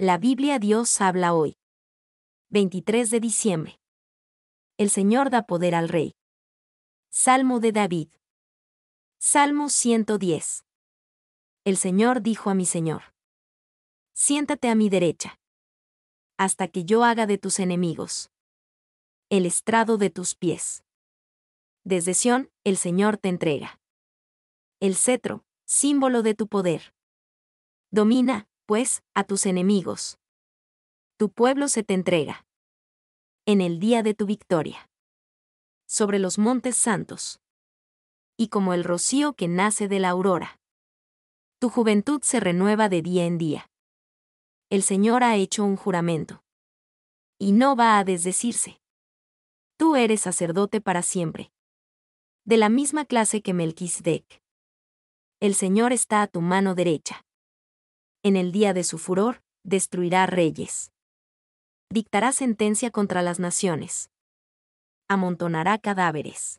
La Biblia Dios habla hoy. 23 de diciembre. El Señor da poder al Rey. Salmo de David. Salmo 110. El Señor dijo a mi Señor. Siéntate a mi derecha. Hasta que yo haga de tus enemigos. El estrado de tus pies. Desde Sión, el Señor te entrega. El cetro, símbolo de tu poder. Domina, pues, a tus enemigos. Tu pueblo se te entrega. En el día de tu victoria. Sobre los montes santos. Y como el rocío que nace de la aurora. Tu juventud se renueva de día en día. El Señor ha hecho un juramento. Y no va a desdecirse. Tú eres sacerdote para siempre. De la misma clase que Melquisedec. El Señor está a tu mano derecha en el día de su furor, destruirá reyes. Dictará sentencia contra las naciones. Amontonará cadáveres.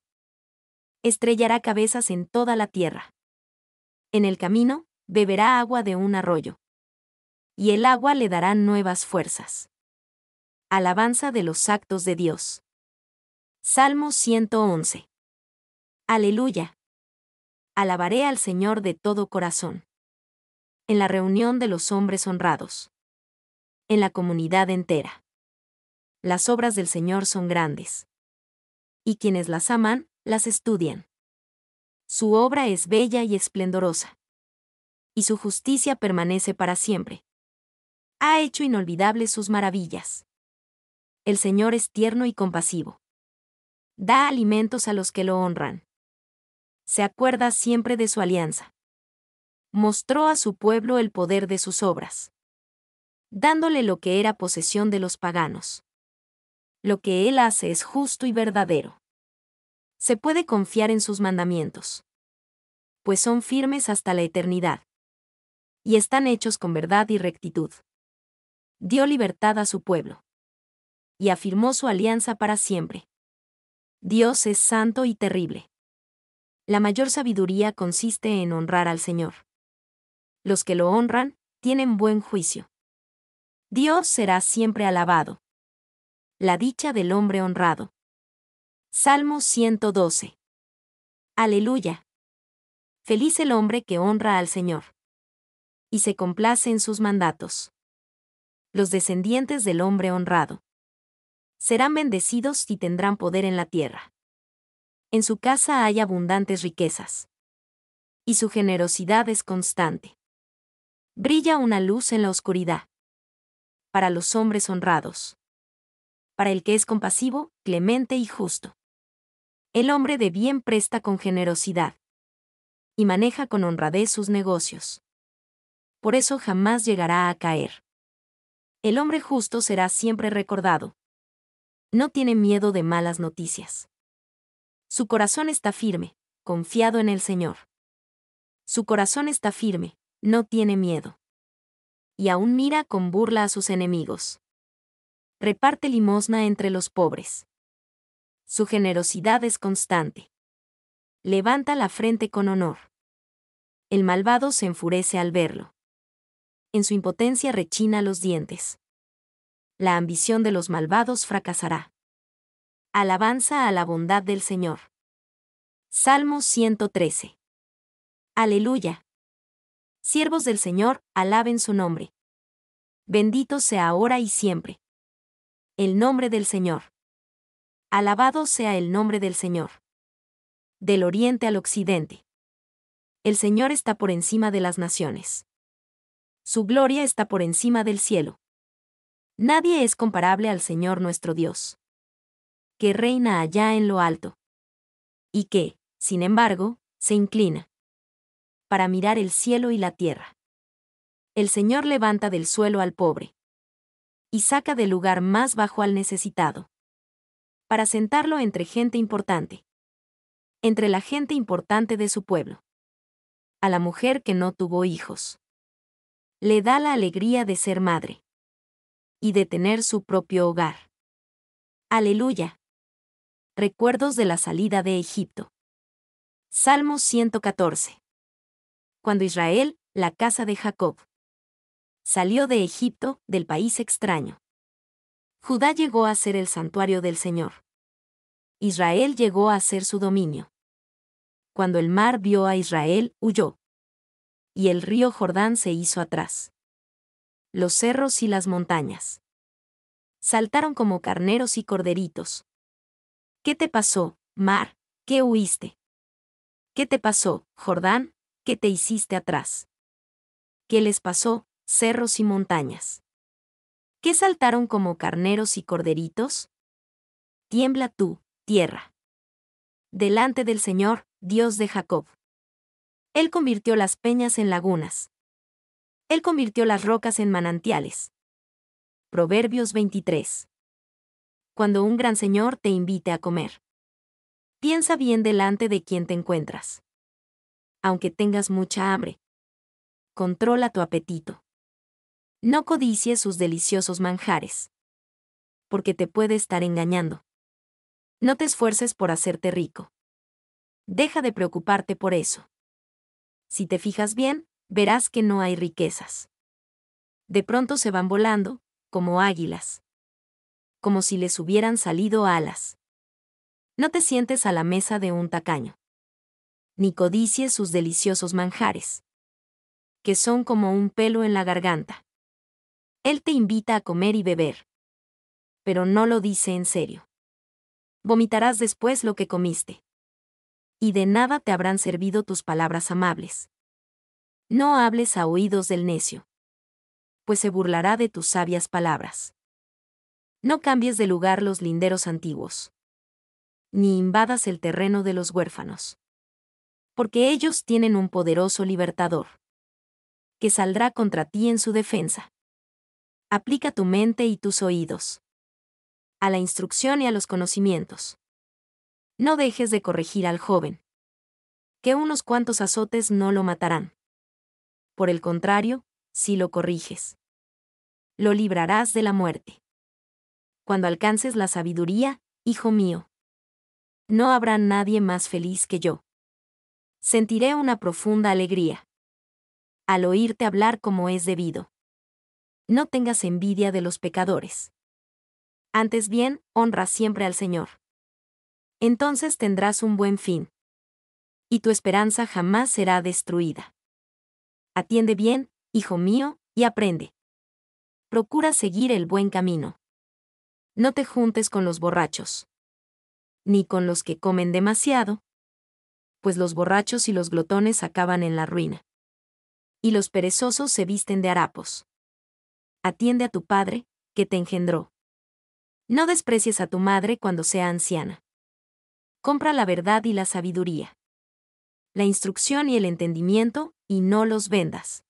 Estrellará cabezas en toda la tierra. En el camino, beberá agua de un arroyo. Y el agua le dará nuevas fuerzas. Alabanza de los actos de Dios. Salmo 111. Aleluya. Alabaré al Señor de todo corazón en la reunión de los hombres honrados, en la comunidad entera. Las obras del Señor son grandes. Y quienes las aman, las estudian. Su obra es bella y esplendorosa. Y su justicia permanece para siempre. Ha hecho inolvidables sus maravillas. El Señor es tierno y compasivo. Da alimentos a los que lo honran. Se acuerda siempre de su alianza mostró a su pueblo el poder de sus obras, dándole lo que era posesión de los paganos. Lo que Él hace es justo y verdadero. Se puede confiar en sus mandamientos, pues son firmes hasta la eternidad, y están hechos con verdad y rectitud. Dio libertad a su pueblo, y afirmó su alianza para siempre. Dios es santo y terrible. La mayor sabiduría consiste en honrar al Señor los que lo honran, tienen buen juicio. Dios será siempre alabado. La dicha del hombre honrado. Salmo 112. Aleluya. Feliz el hombre que honra al Señor. Y se complace en sus mandatos. Los descendientes del hombre honrado. Serán bendecidos y tendrán poder en la tierra. En su casa hay abundantes riquezas. Y su generosidad es constante brilla una luz en la oscuridad. Para los hombres honrados. Para el que es compasivo, clemente y justo. El hombre de bien presta con generosidad. Y maneja con honradez sus negocios. Por eso jamás llegará a caer. El hombre justo será siempre recordado. No tiene miedo de malas noticias. Su corazón está firme, confiado en el Señor. Su corazón está firme, no tiene miedo. Y aún mira con burla a sus enemigos. Reparte limosna entre los pobres. Su generosidad es constante. Levanta la frente con honor. El malvado se enfurece al verlo. En su impotencia rechina los dientes. La ambición de los malvados fracasará. Alabanza a la bondad del Señor. Salmo 113. Aleluya. Siervos del Señor, alaben su nombre. Bendito sea ahora y siempre. El nombre del Señor. Alabado sea el nombre del Señor. Del oriente al occidente. El Señor está por encima de las naciones. Su gloria está por encima del cielo. Nadie es comparable al Señor nuestro Dios. Que reina allá en lo alto. Y que, sin embargo, se inclina para mirar el cielo y la tierra. El Señor levanta del suelo al pobre. Y saca del lugar más bajo al necesitado. Para sentarlo entre gente importante. Entre la gente importante de su pueblo. A la mujer que no tuvo hijos. Le da la alegría de ser madre. Y de tener su propio hogar. Aleluya. Recuerdos de la salida de Egipto. Salmo 114 cuando Israel, la casa de Jacob, salió de Egipto, del país extraño. Judá llegó a ser el santuario del Señor. Israel llegó a ser su dominio. Cuando el mar vio a Israel, huyó. Y el río Jordán se hizo atrás. Los cerros y las montañas. Saltaron como carneros y corderitos. ¿Qué te pasó, mar? ¿Qué huiste? ¿Qué te pasó, Jordán? ¿Qué te hiciste atrás. ¿Qué les pasó, cerros y montañas? ¿Qué saltaron como carneros y corderitos? Tiembla tú, tierra. Delante del Señor, Dios de Jacob. Él convirtió las peñas en lagunas. Él convirtió las rocas en manantiales. Proverbios 23. Cuando un gran señor te invite a comer. Piensa bien delante de quien te encuentras aunque tengas mucha hambre. Controla tu apetito. No codicies sus deliciosos manjares. Porque te puede estar engañando. No te esfuerces por hacerte rico. Deja de preocuparte por eso. Si te fijas bien, verás que no hay riquezas. De pronto se van volando, como águilas. Como si les hubieran salido alas. No te sientes a la mesa de un tacaño ni codicies sus deliciosos manjares, que son como un pelo en la garganta. Él te invita a comer y beber, pero no lo dice en serio. Vomitarás después lo que comiste. Y de nada te habrán servido tus palabras amables. No hables a oídos del necio, pues se burlará de tus sabias palabras. No cambies de lugar los linderos antiguos, ni invadas el terreno de los huérfanos porque ellos tienen un poderoso libertador, que saldrá contra ti en su defensa. Aplica tu mente y tus oídos a la instrucción y a los conocimientos. No dejes de corregir al joven, que unos cuantos azotes no lo matarán. Por el contrario, si lo corriges, lo librarás de la muerte. Cuando alcances la sabiduría, hijo mío, no habrá nadie más feliz que yo sentiré una profunda alegría. Al oírte hablar como es debido. No tengas envidia de los pecadores. Antes bien, honra siempre al Señor. Entonces tendrás un buen fin. Y tu esperanza jamás será destruida. Atiende bien, hijo mío, y aprende. Procura seguir el buen camino. No te juntes con los borrachos. Ni con los que comen demasiado, pues los borrachos y los glotones acaban en la ruina. Y los perezosos se visten de harapos. Atiende a tu padre, que te engendró. No desprecies a tu madre cuando sea anciana. Compra la verdad y la sabiduría. La instrucción y el entendimiento, y no los vendas.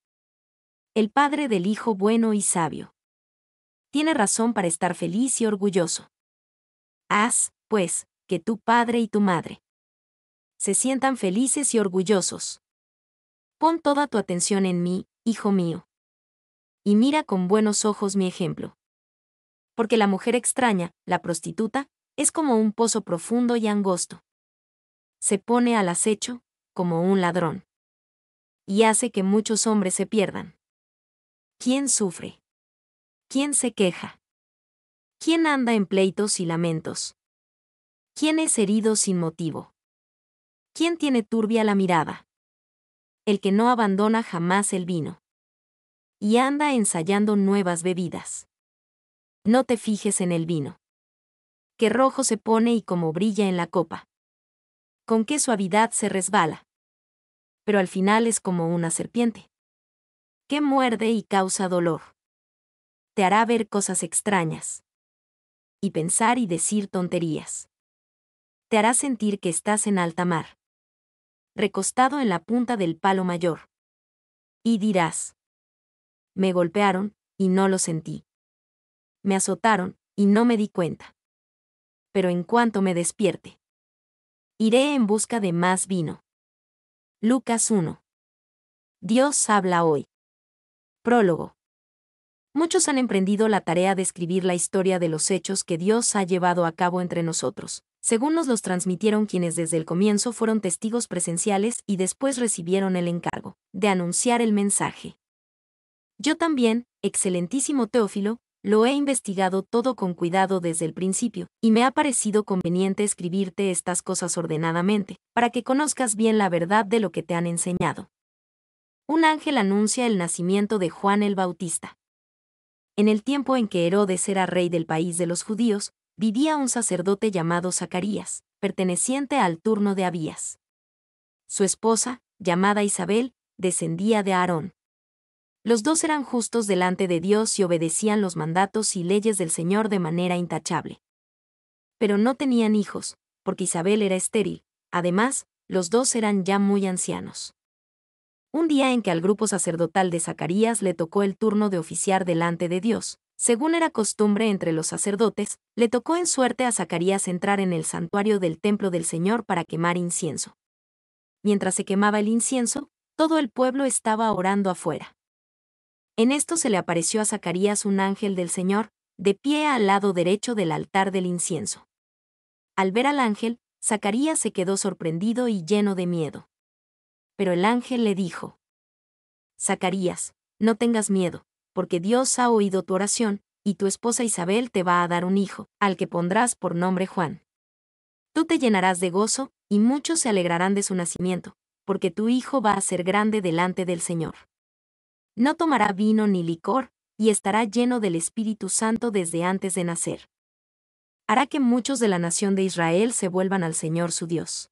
El padre del hijo bueno y sabio. Tiene razón para estar feliz y orgulloso. Haz, pues, que tu padre y tu madre se sientan felices y orgullosos. Pon toda tu atención en mí, hijo mío. Y mira con buenos ojos mi ejemplo. Porque la mujer extraña, la prostituta, es como un pozo profundo y angosto. Se pone al acecho, como un ladrón. Y hace que muchos hombres se pierdan. ¿Quién sufre? ¿Quién se queja? ¿Quién anda en pleitos y lamentos? ¿Quién es herido sin motivo? ¿Quién tiene turbia la mirada? El que no abandona jamás el vino. Y anda ensayando nuevas bebidas. No te fijes en el vino. Qué rojo se pone y cómo brilla en la copa. Con qué suavidad se resbala. Pero al final es como una serpiente. Que muerde y causa dolor. Te hará ver cosas extrañas. Y pensar y decir tonterías te hará sentir que estás en alta mar recostado en la punta del palo mayor. Y dirás, me golpearon, y no lo sentí. Me azotaron, y no me di cuenta. Pero en cuanto me despierte, iré en busca de más vino. Lucas 1. Dios habla hoy. Prólogo muchos han emprendido la tarea de escribir la historia de los hechos que Dios ha llevado a cabo entre nosotros, según nos los transmitieron quienes desde el comienzo fueron testigos presenciales y después recibieron el encargo de anunciar el mensaje. Yo también, excelentísimo Teófilo, lo he investigado todo con cuidado desde el principio, y me ha parecido conveniente escribirte estas cosas ordenadamente, para que conozcas bien la verdad de lo que te han enseñado. Un ángel anuncia el nacimiento de Juan el Bautista. En el tiempo en que Herodes era rey del país de los judíos, vivía un sacerdote llamado Zacarías, perteneciente al turno de Abías. Su esposa, llamada Isabel, descendía de Aarón. Los dos eran justos delante de Dios y obedecían los mandatos y leyes del Señor de manera intachable. Pero no tenían hijos, porque Isabel era estéril, además, los dos eran ya muy ancianos un día en que al grupo sacerdotal de Zacarías le tocó el turno de oficiar delante de Dios. Según era costumbre entre los sacerdotes, le tocó en suerte a Zacarías entrar en el santuario del templo del Señor para quemar incienso. Mientras se quemaba el incienso, todo el pueblo estaba orando afuera. En esto se le apareció a Zacarías un ángel del Señor, de pie al lado derecho del altar del incienso. Al ver al ángel, Zacarías se quedó sorprendido y lleno de miedo. Pero el ángel le dijo, Zacarías, no tengas miedo, porque Dios ha oído tu oración, y tu esposa Isabel te va a dar un hijo, al que pondrás por nombre Juan. Tú te llenarás de gozo, y muchos se alegrarán de su nacimiento, porque tu hijo va a ser grande delante del Señor. No tomará vino ni licor, y estará lleno del Espíritu Santo desde antes de nacer. Hará que muchos de la nación de Israel se vuelvan al Señor su Dios.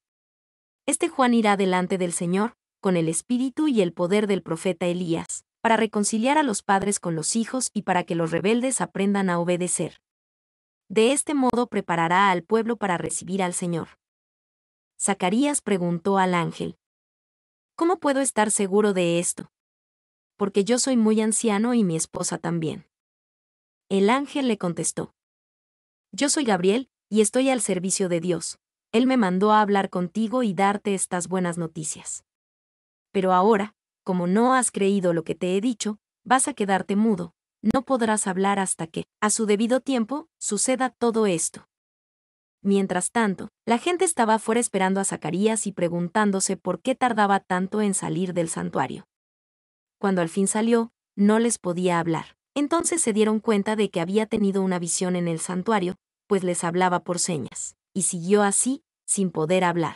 Este Juan irá delante del Señor, con el espíritu y el poder del profeta Elías, para reconciliar a los padres con los hijos y para que los rebeldes aprendan a obedecer. De este modo preparará al pueblo para recibir al Señor. Zacarías preguntó al ángel, ¿Cómo puedo estar seguro de esto? Porque yo soy muy anciano y mi esposa también. El ángel le contestó, Yo soy Gabriel, y estoy al servicio de Dios, él me mandó a hablar contigo y darte estas buenas noticias. Pero ahora, como no has creído lo que te he dicho, vas a quedarte mudo, no podrás hablar hasta que, a su debido tiempo, suceda todo esto. Mientras tanto, la gente estaba afuera esperando a Zacarías y preguntándose por qué tardaba tanto en salir del santuario. Cuando al fin salió, no les podía hablar. Entonces se dieron cuenta de que había tenido una visión en el santuario, pues les hablaba por señas. Y siguió así, sin poder hablar.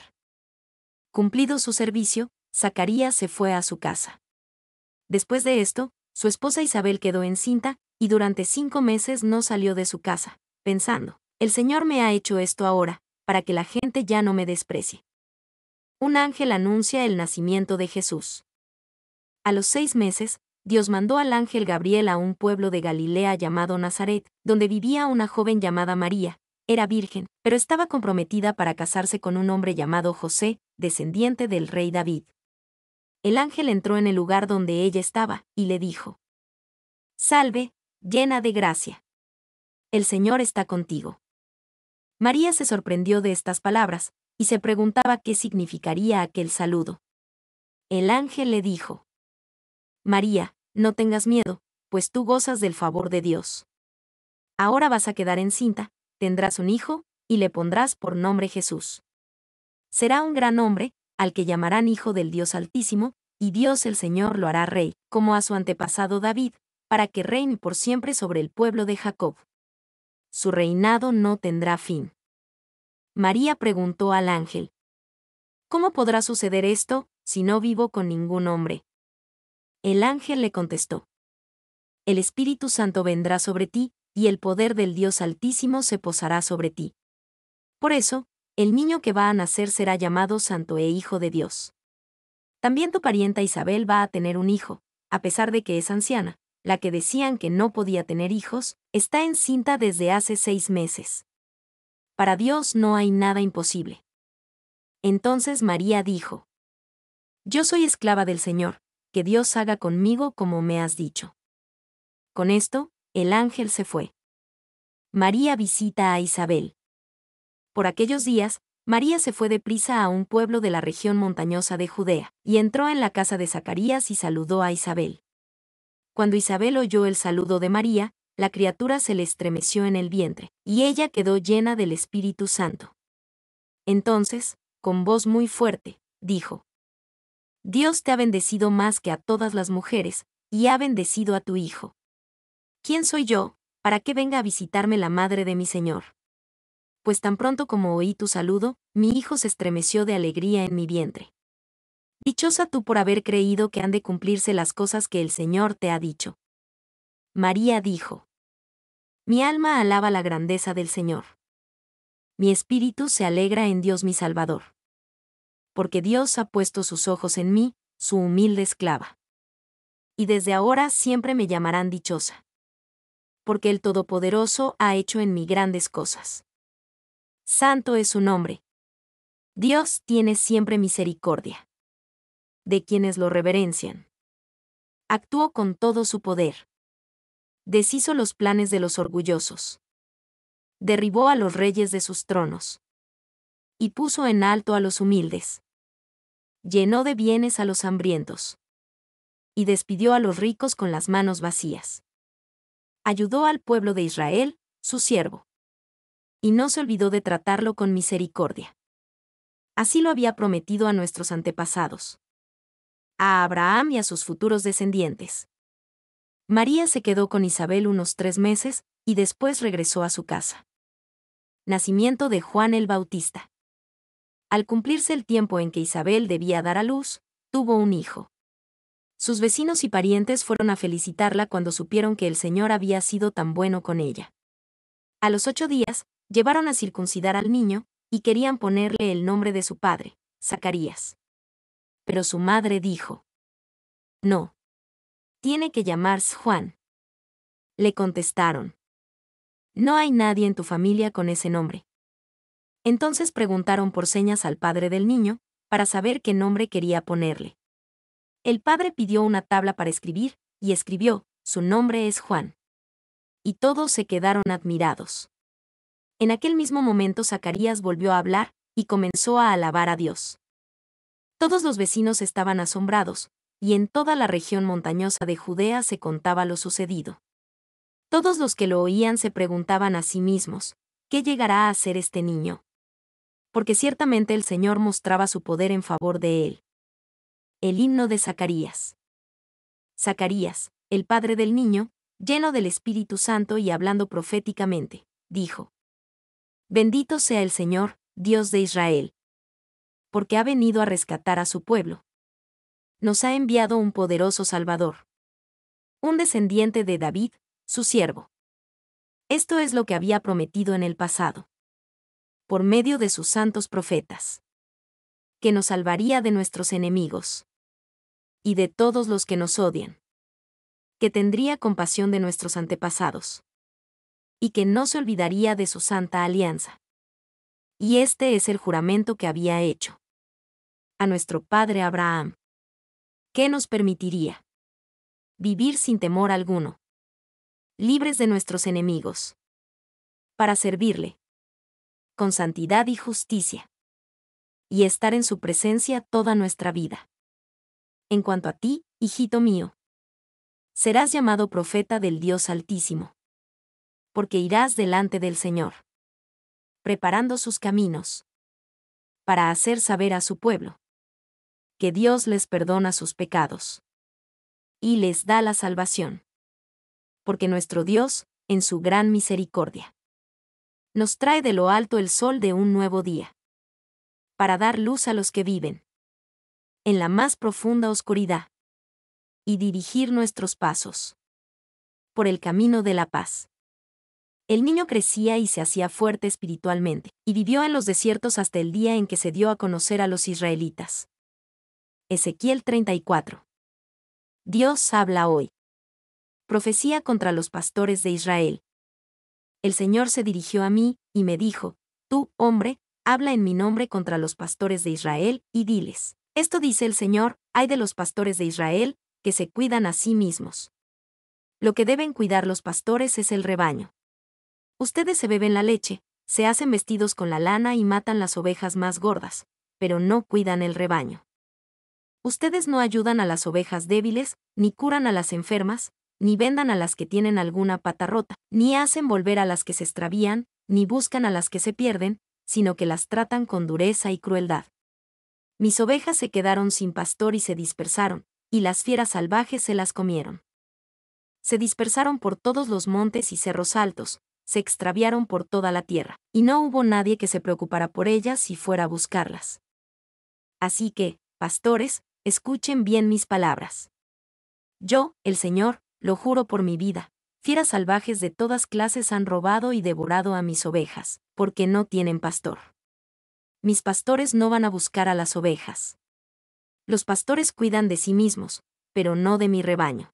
Cumplido su servicio, Zacarías se fue a su casa. Después de esto, su esposa Isabel quedó encinta, y durante cinco meses no salió de su casa, pensando, el Señor me ha hecho esto ahora, para que la gente ya no me desprecie. Un ángel anuncia el nacimiento de Jesús. A los seis meses, Dios mandó al ángel Gabriel a un pueblo de Galilea llamado Nazaret, donde vivía una joven llamada María, era virgen, pero estaba comprometida para casarse con un hombre llamado José, descendiente del rey David. El ángel entró en el lugar donde ella estaba, y le dijo, Salve, llena de gracia. El Señor está contigo. María se sorprendió de estas palabras, y se preguntaba qué significaría aquel saludo. El ángel le dijo, María, no tengas miedo, pues tú gozas del favor de Dios. Ahora vas a quedar encinta, tendrás un hijo, y le pondrás por nombre Jesús. Será un gran hombre, al que llamarán Hijo del Dios Altísimo, y Dios el Señor lo hará rey, como a su antepasado David, para que reine por siempre sobre el pueblo de Jacob. Su reinado no tendrá fin. María preguntó al ángel, ¿Cómo podrá suceder esto, si no vivo con ningún hombre? El ángel le contestó, El Espíritu Santo vendrá sobre ti, y el poder del Dios Altísimo se posará sobre ti. Por eso, el niño que va a nacer será llamado Santo e Hijo de Dios. También tu parienta Isabel va a tener un hijo, a pesar de que es anciana, la que decían que no podía tener hijos, está encinta desde hace seis meses. Para Dios no hay nada imposible. Entonces María dijo, Yo soy esclava del Señor, que Dios haga conmigo como me has dicho. Con esto, el ángel se fue. María visita a Isabel. Por aquellos días, María se fue deprisa a un pueblo de la región montañosa de Judea, y entró en la casa de Zacarías y saludó a Isabel. Cuando Isabel oyó el saludo de María, la criatura se le estremeció en el vientre, y ella quedó llena del Espíritu Santo. Entonces, con voz muy fuerte, dijo, Dios te ha bendecido más que a todas las mujeres, y ha bendecido a tu hijo. ¿Quién soy yo, para que venga a visitarme la madre de mi Señor? Pues tan pronto como oí tu saludo, mi hijo se estremeció de alegría en mi vientre. Dichosa tú por haber creído que han de cumplirse las cosas que el Señor te ha dicho. María dijo, Mi alma alaba la grandeza del Señor. Mi espíritu se alegra en Dios mi Salvador. Porque Dios ha puesto sus ojos en mí, su humilde esclava. Y desde ahora siempre me llamarán dichosa porque el Todopoderoso ha hecho en mí grandes cosas. Santo es su nombre. Dios tiene siempre misericordia. De quienes lo reverencian. Actuó con todo su poder. Deshizo los planes de los orgullosos. Derribó a los reyes de sus tronos. Y puso en alto a los humildes. Llenó de bienes a los hambrientos. Y despidió a los ricos con las manos vacías ayudó al pueblo de Israel, su siervo. Y no se olvidó de tratarlo con misericordia. Así lo había prometido a nuestros antepasados. A Abraham y a sus futuros descendientes. María se quedó con Isabel unos tres meses, y después regresó a su casa. Nacimiento de Juan el Bautista. Al cumplirse el tiempo en que Isabel debía dar a luz, tuvo un hijo. Sus vecinos y parientes fueron a felicitarla cuando supieron que el Señor había sido tan bueno con ella. A los ocho días, llevaron a circuncidar al niño, y querían ponerle el nombre de su padre, Zacarías. Pero su madre dijo, No. Tiene que llamarse Juan. Le contestaron, No hay nadie en tu familia con ese nombre. Entonces preguntaron por señas al padre del niño, para saber qué nombre quería ponerle. El padre pidió una tabla para escribir, y escribió, su nombre es Juan. Y todos se quedaron admirados. En aquel mismo momento Zacarías volvió a hablar, y comenzó a alabar a Dios. Todos los vecinos estaban asombrados, y en toda la región montañosa de Judea se contaba lo sucedido. Todos los que lo oían se preguntaban a sí mismos, ¿qué llegará a hacer este niño? Porque ciertamente el Señor mostraba su poder en favor de él el himno de Zacarías. Zacarías, el padre del niño, lleno del Espíritu Santo y hablando proféticamente, dijo, Bendito sea el Señor, Dios de Israel, porque ha venido a rescatar a su pueblo. Nos ha enviado un poderoso Salvador, un descendiente de David, su siervo. Esto es lo que había prometido en el pasado, por medio de sus santos profetas, que nos salvaría de nuestros enemigos y de todos los que nos odian. Que tendría compasión de nuestros antepasados. Y que no se olvidaría de su santa alianza. Y este es el juramento que había hecho. A nuestro padre Abraham. ¿Qué nos permitiría? Vivir sin temor alguno. Libres de nuestros enemigos. Para servirle. Con santidad y justicia. Y estar en su presencia toda nuestra vida en cuanto a ti, hijito mío. Serás llamado profeta del Dios Altísimo. Porque irás delante del Señor. Preparando sus caminos. Para hacer saber a su pueblo. Que Dios les perdona sus pecados. Y les da la salvación. Porque nuestro Dios, en su gran misericordia. Nos trae de lo alto el sol de un nuevo día. Para dar luz a los que viven en la más profunda oscuridad y dirigir nuestros pasos por el camino de la paz. El niño crecía y se hacía fuerte espiritualmente, y vivió en los desiertos hasta el día en que se dio a conocer a los israelitas. Ezequiel 34. Dios habla hoy. Profecía contra los pastores de Israel. El Señor se dirigió a mí, y me dijo, Tú, hombre, habla en mi nombre contra los pastores de Israel, y diles. Esto dice el Señor, hay de los pastores de Israel, que se cuidan a sí mismos. Lo que deben cuidar los pastores es el rebaño. Ustedes se beben la leche, se hacen vestidos con la lana y matan las ovejas más gordas, pero no cuidan el rebaño. Ustedes no ayudan a las ovejas débiles, ni curan a las enfermas, ni vendan a las que tienen alguna pata rota, ni hacen volver a las que se extravían, ni buscan a las que se pierden, sino que las tratan con dureza y crueldad. Mis ovejas se quedaron sin pastor y se dispersaron, y las fieras salvajes se las comieron. Se dispersaron por todos los montes y cerros altos, se extraviaron por toda la tierra, y no hubo nadie que se preocupara por ellas si fuera a buscarlas. Así que, pastores, escuchen bien mis palabras. Yo, el Señor, lo juro por mi vida, fieras salvajes de todas clases han robado y devorado a mis ovejas, porque no tienen pastor mis pastores no van a buscar a las ovejas. Los pastores cuidan de sí mismos, pero no de mi rebaño.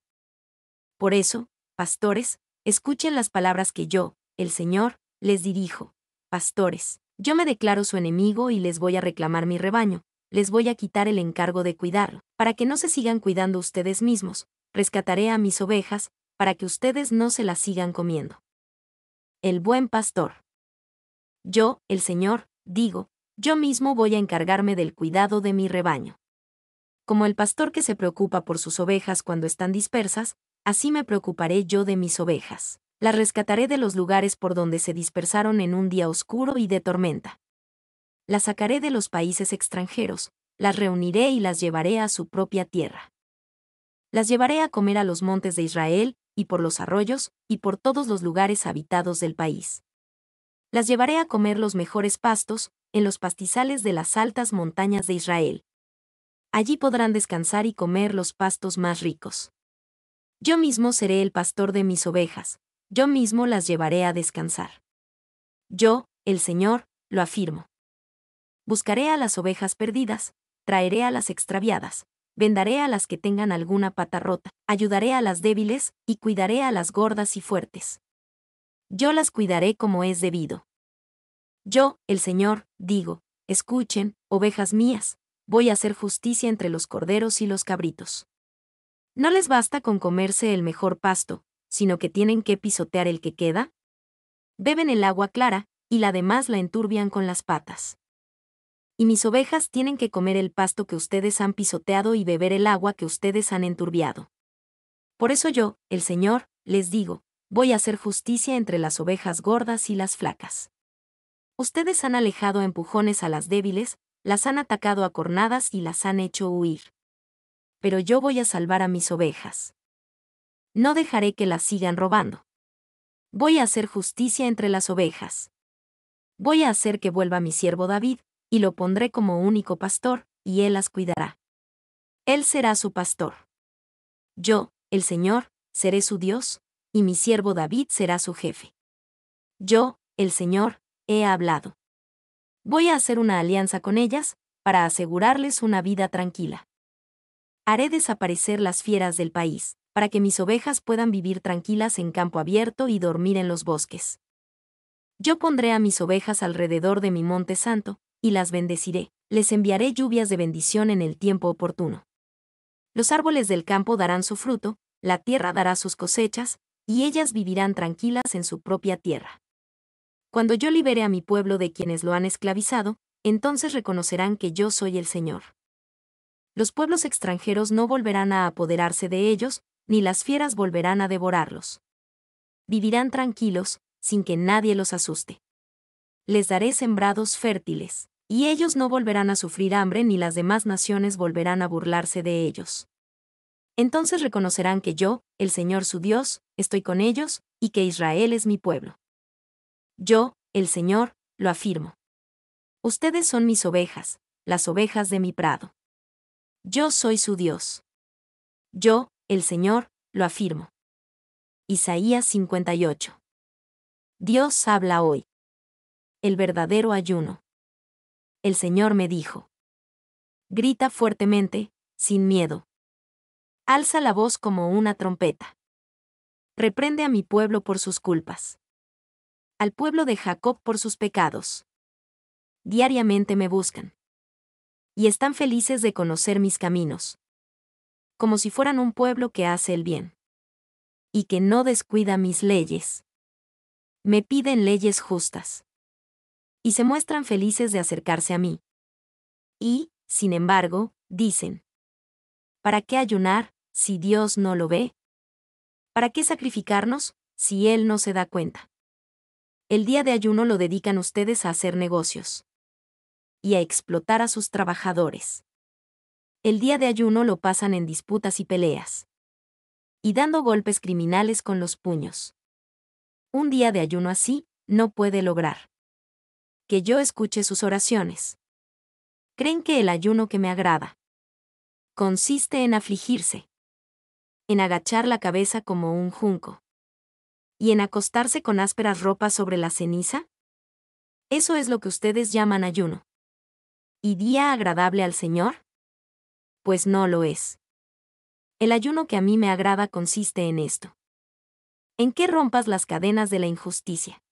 Por eso, pastores, escuchen las palabras que yo, el Señor, les dirijo. Pastores, yo me declaro su enemigo y les voy a reclamar mi rebaño, les voy a quitar el encargo de cuidarlo, para que no se sigan cuidando ustedes mismos, rescataré a mis ovejas, para que ustedes no se las sigan comiendo. El buen pastor. Yo, el Señor, digo, yo mismo voy a encargarme del cuidado de mi rebaño. Como el pastor que se preocupa por sus ovejas cuando están dispersas, así me preocuparé yo de mis ovejas. Las rescataré de los lugares por donde se dispersaron en un día oscuro y de tormenta. Las sacaré de los países extranjeros, las reuniré y las llevaré a su propia tierra. Las llevaré a comer a los montes de Israel, y por los arroyos, y por todos los lugares habitados del país. Las llevaré a comer los mejores pastos, en los pastizales de las altas montañas de Israel. Allí podrán descansar y comer los pastos más ricos. Yo mismo seré el pastor de mis ovejas, yo mismo las llevaré a descansar. Yo, el Señor, lo afirmo. Buscaré a las ovejas perdidas, traeré a las extraviadas, vendaré a las que tengan alguna pata rota, ayudaré a las débiles, y cuidaré a las gordas y fuertes. Yo las cuidaré como es debido. Yo, el Señor, digo, escuchen, ovejas mías, voy a hacer justicia entre los corderos y los cabritos. ¿No les basta con comerse el mejor pasto, sino que tienen que pisotear el que queda? Beben el agua clara, y la demás la enturbian con las patas. Y mis ovejas tienen que comer el pasto que ustedes han pisoteado y beber el agua que ustedes han enturbiado. Por eso yo, el Señor, les digo, voy a hacer justicia entre las ovejas gordas y las flacas. Ustedes han alejado empujones a las débiles, las han atacado a cornadas y las han hecho huir. Pero yo voy a salvar a mis ovejas. No dejaré que las sigan robando. Voy a hacer justicia entre las ovejas. Voy a hacer que vuelva mi siervo David, y lo pondré como único pastor, y él las cuidará. Él será su pastor. Yo, el Señor, seré su Dios, y mi siervo David será su jefe. Yo, el Señor, he hablado. Voy a hacer una alianza con ellas, para asegurarles una vida tranquila. Haré desaparecer las fieras del país, para que mis ovejas puedan vivir tranquilas en campo abierto y dormir en los bosques. Yo pondré a mis ovejas alrededor de mi monte santo, y las bendeciré, les enviaré lluvias de bendición en el tiempo oportuno. Los árboles del campo darán su fruto, la tierra dará sus cosechas, y ellas vivirán tranquilas en su propia tierra. Cuando yo libere a mi pueblo de quienes lo han esclavizado, entonces reconocerán que yo soy el Señor. Los pueblos extranjeros no volverán a apoderarse de ellos, ni las fieras volverán a devorarlos. Vivirán tranquilos, sin que nadie los asuste. Les daré sembrados fértiles, y ellos no volverán a sufrir hambre ni las demás naciones volverán a burlarse de ellos. Entonces reconocerán que yo, el Señor su Dios, estoy con ellos, y que Israel es mi pueblo. Yo, el Señor, lo afirmo. Ustedes son mis ovejas, las ovejas de mi prado. Yo soy su Dios. Yo, el Señor, lo afirmo. Isaías 58. Dios habla hoy. El verdadero ayuno. El Señor me dijo. Grita fuertemente, sin miedo. Alza la voz como una trompeta. Reprende a mi pueblo por sus culpas al pueblo de Jacob por sus pecados. Diariamente me buscan. Y están felices de conocer mis caminos. Como si fueran un pueblo que hace el bien. Y que no descuida mis leyes. Me piden leyes justas. Y se muestran felices de acercarse a mí. Y, sin embargo, dicen, ¿para qué ayunar si Dios no lo ve? ¿Para qué sacrificarnos si Él no se da cuenta? El día de ayuno lo dedican ustedes a hacer negocios y a explotar a sus trabajadores. El día de ayuno lo pasan en disputas y peleas y dando golpes criminales con los puños. Un día de ayuno así no puede lograr que yo escuche sus oraciones. Creen que el ayuno que me agrada consiste en afligirse, en agachar la cabeza como un junco y en acostarse con ásperas ropas sobre la ceniza? Eso es lo que ustedes llaman ayuno. ¿Y día agradable al Señor? Pues no lo es. El ayuno que a mí me agrada consiste en esto. En que rompas las cadenas de la injusticia.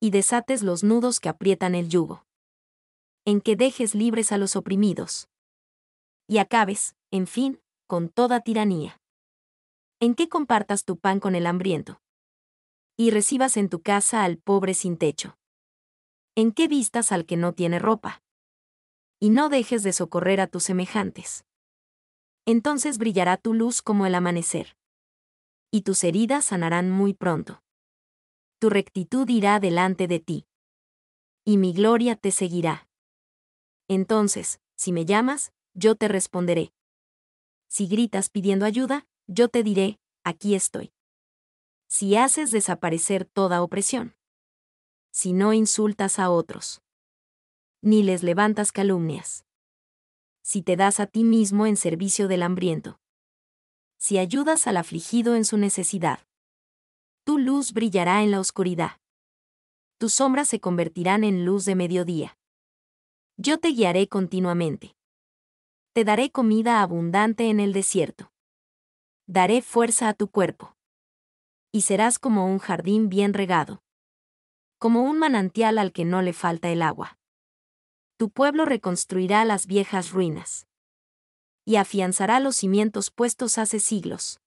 Y desates los nudos que aprietan el yugo. En que dejes libres a los oprimidos. Y acabes, en fin, con toda tiranía. En que compartas tu pan con el hambriento y recibas en tu casa al pobre sin techo. ¿En qué vistas al que no tiene ropa? Y no dejes de socorrer a tus semejantes. Entonces brillará tu luz como el amanecer. Y tus heridas sanarán muy pronto. Tu rectitud irá delante de ti. Y mi gloria te seguirá. Entonces, si me llamas, yo te responderé. Si gritas pidiendo ayuda, yo te diré, aquí estoy si haces desaparecer toda opresión. Si no insultas a otros. Ni les levantas calumnias. Si te das a ti mismo en servicio del hambriento. Si ayudas al afligido en su necesidad. Tu luz brillará en la oscuridad. Tus sombras se convertirán en luz de mediodía. Yo te guiaré continuamente. Te daré comida abundante en el desierto. Daré fuerza a tu cuerpo y serás como un jardín bien regado. Como un manantial al que no le falta el agua. Tu pueblo reconstruirá las viejas ruinas. Y afianzará los cimientos puestos hace siglos.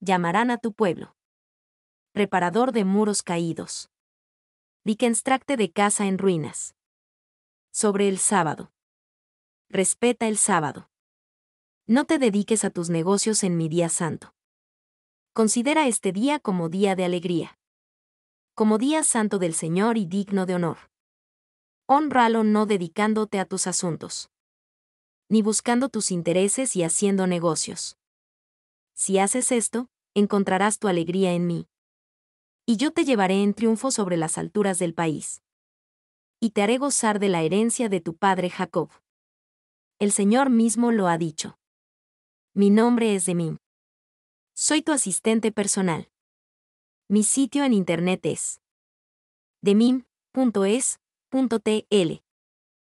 Llamarán a tu pueblo. Reparador de muros caídos. Dikenstracte de casa en ruinas. Sobre el sábado. Respeta el sábado. No te dediques a tus negocios en mi día santo Considera este día como día de alegría. Como día santo del Señor y digno de honor. Honralo no dedicándote a tus asuntos. Ni buscando tus intereses y haciendo negocios. Si haces esto, encontrarás tu alegría en mí. Y yo te llevaré en triunfo sobre las alturas del país. Y te haré gozar de la herencia de tu padre Jacob. El Señor mismo lo ha dicho. Mi nombre es de mí. Soy tu asistente personal. Mi sitio en internet es demim.es.tl.